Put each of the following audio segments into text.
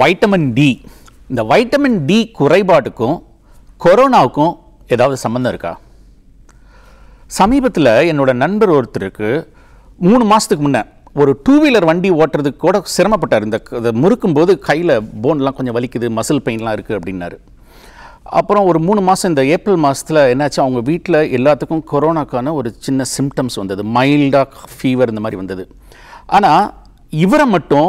vitamin D இந்த vitamin D குறைபாட்டுக்கும் கொரோனாவுக்கும் ஏதாவது சம்மந்தம் இருக்கா சமீபத்தில் என்னோட நண்பர் ஒருத்தருக்கு மூணு மாதத்துக்கு முன்னே ஒரு டூ வீலர் வண்டி ஓட்டுறதுக்கு கூட சிரமப்பட்டார் இந்த இதை முறுக்கும்போது கையில் போன்லாம் கொஞ்சம் வலிக்குது மசில் பெயின்லாம் இருக்குது அப்படின்னாரு அப்புறம் ஒரு மூணு மாதம் இந்த ஏப்ரல் மாதத்தில் என்னாச்சு அவங்க வீட்டில் எல்லாத்துக்கும் கொரோனாக்கான ஒரு சின்ன சிம்டம்ஸ் வந்தது மைல்டாக ஃபீவர் இந்த மாதிரி வந்தது ஆனால் இவரை மட்டும்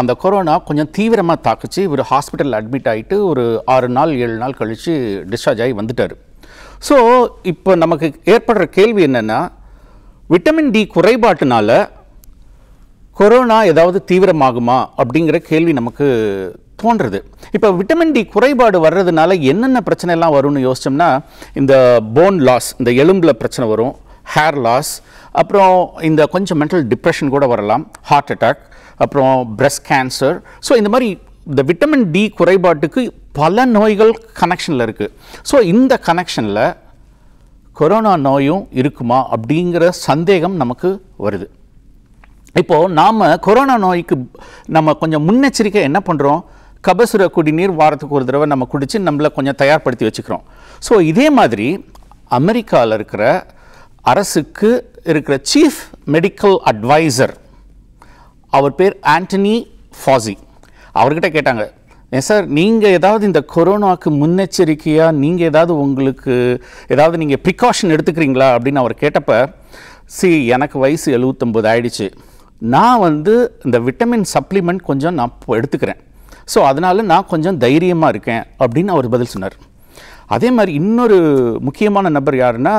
அந்த கொரோனா கொஞ்சம் தீவிரமாக தாக்குச்சு இவர் ஹாஸ்பிட்டலில் அட்மிட் ஆகிட்டு ஒரு ஆறு நாள் ஏழு நாள் கழித்து டிஸ்சார்ஜ் ஆகி வந்துட்டார் ஸோ இப்போ நமக்கு ஏற்படுற கேள்வி என்னென்னா விட்டமின் டி குறைபாட்டினால கொரோனா ஏதாவது தீவிரமாகுமா அப்படிங்கிற கேள்வி நமக்கு தோன்றுறது இப்போ விட்டமின் டி குறைபாடு வர்றதுனால என்னென்ன பிரச்சனைலாம் வரும்னு யோசிச்சோம்னா இந்த போன் லாஸ் இந்த எலும்பில் பிரச்சனை வரும் ஹேர் லாஸ் அப்புறம் இந்த கொஞ்சம் மென்டல் டிப்ரெஷன் கூட வரலாம் ஹார்ட் அட்டாக் அப்புறம் பிரஸ்ட் கேன்சர் ஸோ இந்த மாதிரி இந்த விட்டமின் டி குறைபாட்டுக்கு பல நோய்கள் கனெக்ஷனில் இருக்குது ஸோ இந்த கனெக்ஷனில் கொரோனா நோயும் இருக்குமா அப்படிங்கிற சந்தேகம் நமக்கு வருது இப்போது நாம் கொரோனா நோய்க்கு நம்ம கொஞ்சம் முன்னெச்சரிக்கை என்ன பண்ணுறோம் கபசுர குடிநீர் வாரத்துக்கு ஒரு தடவை நம்ம குடித்து நம்மளை கொஞ்சம் தயார்படுத்தி வச்சுக்கிறோம் ஸோ இதே மாதிரி அமெரிக்காவில் இருக்கிற அரசுக்கு இருக்கிற சீஃப் மெடிக்கல் அட்வைசர் அவர் பேர் ஆண்டனி ஃபாசி அவர்கிட்ட கேட்டாங்க ஏன் சார் நீங்கள் ஏதாவது இந்த கொரோனாவுக்கு முன்னெச்சரிக்கையாக நீங்கள் ஏதாவது உங்களுக்கு ஏதாவது நீங்கள் ப்ரிகாஷன் எடுத்துக்கிறீங்களா அப்படின்னு அவர் கேட்டப்ப சி எனக்கு வயசு எழுவத்தொம்பது ஆயிடுச்சு நான் வந்து இந்த விட்டமின் சப்ளிமெண்ட் கொஞ்சம் நான் எடுத்துக்கிறேன் ஸோ அதனால் நான் கொஞ்சம் தைரியமாக இருக்கேன் அப்படின்னு அவர் பதில் சொன்னார் அதே மாதிரி இன்னொரு முக்கியமான நபர் யாருன்னா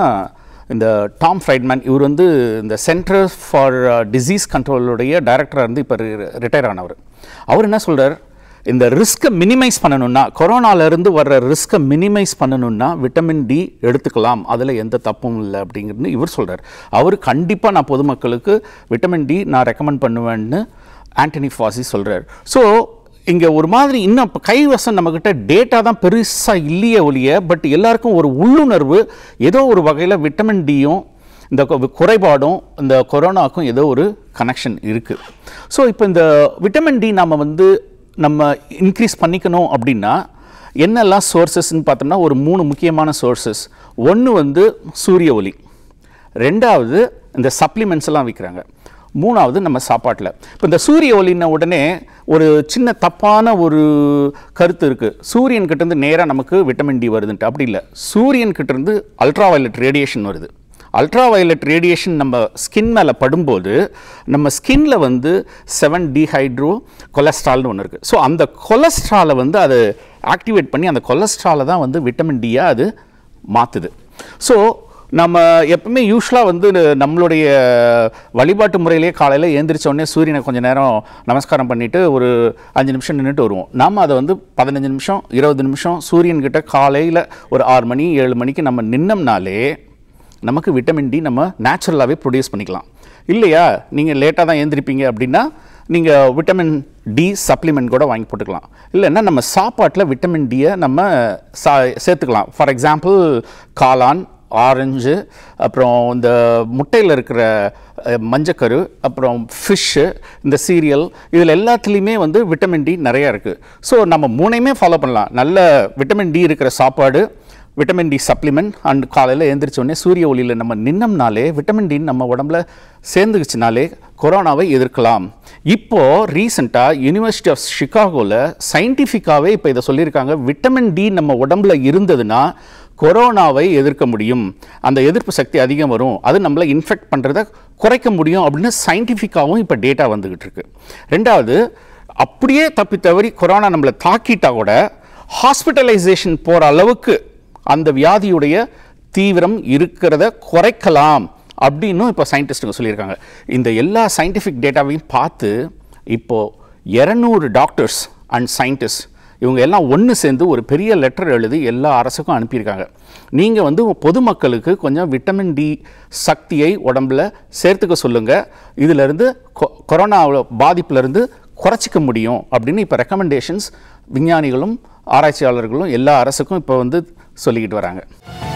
இந்த டாம் ஃப்ரைட்மேன் இவர் வந்து இந்த சென்டர் ஃபார் டிசீஸ் கண்ட்ரோலுடைய டைரக்டராக இருந்து இப்போ ரிட்டையர் ஆனவர் அவர் என்ன சொல்கிறார் இந்த ரிஸ்க்கை மினிமைஸ் பண்ணணும்னா கொரோனாவிலேருந்து வர்ற ரிஸ்க்கை மினிமைஸ் பண்ணணும்னா விட்டமின் டி எடுத்துக்கலாம் அதில் எந்த தப்பும் இல்லை அப்படிங்கிறது இவர் சொல்கிறார் அவர் கண்டிப்பாக நான் பொதுமக்களுக்கு விட்டமின் டி நான் ரெக்கமெண்ட் பண்ணுவேன்னு ஆண்டனி ஃபாசி சொல்கிறார் ஸோ இங்கே ஒரு மாதிரி இன்னும் இப்போ கைவசம் நம்மக்கிட்ட டேட்டா தான் பெருசாக இல்லையே ஒழிய பட் எல்லாருக்கும் ஒரு உள்ளுணர்வு ஏதோ ஒரு வகையில் விட்டமின் டியும் இந்த குறைபாடும் இந்த கொரோனாவுக்கும் ஏதோ ஒரு கனெக்ஷன் இருக்குது ஸோ இப்போ இந்த விட்டமின் டி நம்ம வந்து நம்ம இன்க்ரீஸ் பண்ணிக்கணும் அப்படின்னா என்னெல்லாம் சோர்சஸ்ன்னு பார்த்தோம்னா ஒரு மூணு முக்கியமான சோர்சஸ் ஒன்று வந்து சூரிய ஒளி ரெண்டாவது இந்த சப்ளிமெண்ட்ஸ் எல்லாம் விற்கிறாங்க மூணாவது நம்ம சாப்பாட்டில் இப்போ இந்த சூரிய ஒளின உடனே ஒரு சின்ன தப்பான ஒரு கருத்து இருக்குது சூரியன்கிட்டேருந்து நேராக நமக்கு விட்டமின் டி வருதுன்ட்டு அப்படி இல்லை கிட்டேருந்து அல்ட்ரா வயலட் ரேடியேஷன் வருது அல்ட்ரா வயலட் ரேடியேஷன் நம்ம ஸ்கின் மேலே படும்போது நம்ம ஸ்கின்ல வந்து செவன் டிஹைட்ரோ கொலஸ்ட்ரால்னு ஒன்று இருக்குது ஸோ அந்த கொலஸ்ட்ராலை வந்து அது ஆக்டிவேட் பண்ணி அந்த கொலஸ்ட்ராலை தான் வந்து விட்டமின் டியாக அது மாற்றுது ஸோ நம்ம எப்பவுமே யூஸ்வலாக வந்து நம்மளுடைய வழிபாட்டு முறையிலே காலையில் ஏந்திரிச்சோடனே சூரியனை கொஞ்சம் நேரம் நமஸ்காரம் பண்ணிவிட்டு ஒரு அஞ்சு நிமிஷம் நின்றுட்டு வருவோம் நாம் அதை வந்து பதினஞ்சு நிமிஷம் இருபது நிமிஷம் சூரியன்கிட்ட காலையில் ஒரு ஆறு மணி ஏழு மணிக்கு நம்ம நின்னோம்னாலே நமக்கு விட்டமின் டி நம்ம நேச்சுரலாகவே ப்ரொடியூஸ் பண்ணிக்கலாம் இல்லையா நீங்கள் லேட்டாக தான் எழுந்திரிப்பீங்க அப்படின்னா நீங்கள் விட்டமின் டி சப்ளிமெண்ட் கூட வாங்கி போட்டுக்கலாம் இல்லைன்னா நம்ம சாப்பாட்டில் விட்டமின் டியை நம்ம சா சேர்த்துக்கலாம் ஃபார் எக்ஸாம்பிள் காளான் ஆரஞ்சு அப்புறம் இந்த முட்டையில் இருக்கிற மஞ்சக்கரு அப்புறம் ஃபிஷ்ஷு இந்த சீரியல் இதில் எல்லாத்துலேயுமே வந்து விட்டமின் டி நிறையா இருக்குது ஸோ நம்ம மூணையுமே ஃபாலோ பண்ணலாம் நல்ல விட்டமின் டி இருக்கிற சாப்பாடு விட்டமின் டி சப்ளிமெண்ட் அண்ட் காலையில் எழுந்திரிச்சோடனே சூரிய ஒளியில் நம்ம நின்னம்னாலே விட்டமின் டி நம்ம உடம்புல சேர்ந்துக்குச்சுனாலே கொரோனாவை எதிர்க்கலாம் இப்போது ரீசெண்டாக யூனிவர்சிட்டி ஆஃப் ஷிகாகோவில் சயின்டிஃபிக்காகவே இப்போ இதை சொல்லியிருக்காங்க விட்டமின் டி நம்ம உடம்புல இருந்ததுன்னா கொரோனாவை எதிர்க்க முடியும் அந்த எதிர்ப்பு சக்தி அதிகம் வரும் அது நம்மளை இன்ஃபெக்ட் பண்ணுறதை குறைக்க முடியும் அப்படின்னு சயின்டிஃபிக்காகவும் இப்போ டேட்டா வந்துக்கிட்டு இருக்கு ரெண்டாவது அப்படியே தப்பி தவறி கொரோனா நம்மளை தாக்கிட்டா கூட ஹாஸ்பிட்டலைசேஷன் போகிற அளவுக்கு அந்த வியாதியுடைய தீவிரம் இருக்கிறத குறைக்கலாம் அப்படின்னும் இப்போ சயின்டிஸ்ட்டுங்க சொல்லியிருக்காங்க இந்த எல்லா சயின்டிஃபிக் டேட்டாவையும் பார்த்து இப்போது இரநூறு டாக்டர்ஸ் அண்ட் சயின்டிஸ்ட் இவங்க எல்லாம் ஒன்று சேர்ந்து ஒரு பெரிய லெட்டர் எழுதி எல்லா அரசுக்கும் அனுப்பியிருக்காங்க நீங்கள் வந்து பொதுமக்களுக்கு கொஞ்சம் விட்டமின் டி சக்தியை உடம்பில் சேர்த்துக்க சொல்லுங்கள் இதிலிருந்து கொரோனா பாதிப்புலேருந்து குறைச்சிக்க முடியும் அப்படின்னு இப்போ ரெக்கமெண்டேஷன்ஸ் விஞ்ஞானிகளும் ஆராய்ச்சியாளர்களும் எல்லா அரசுக்கும் இப்போ வந்து சொல்லிக்கிட்டு வராங்க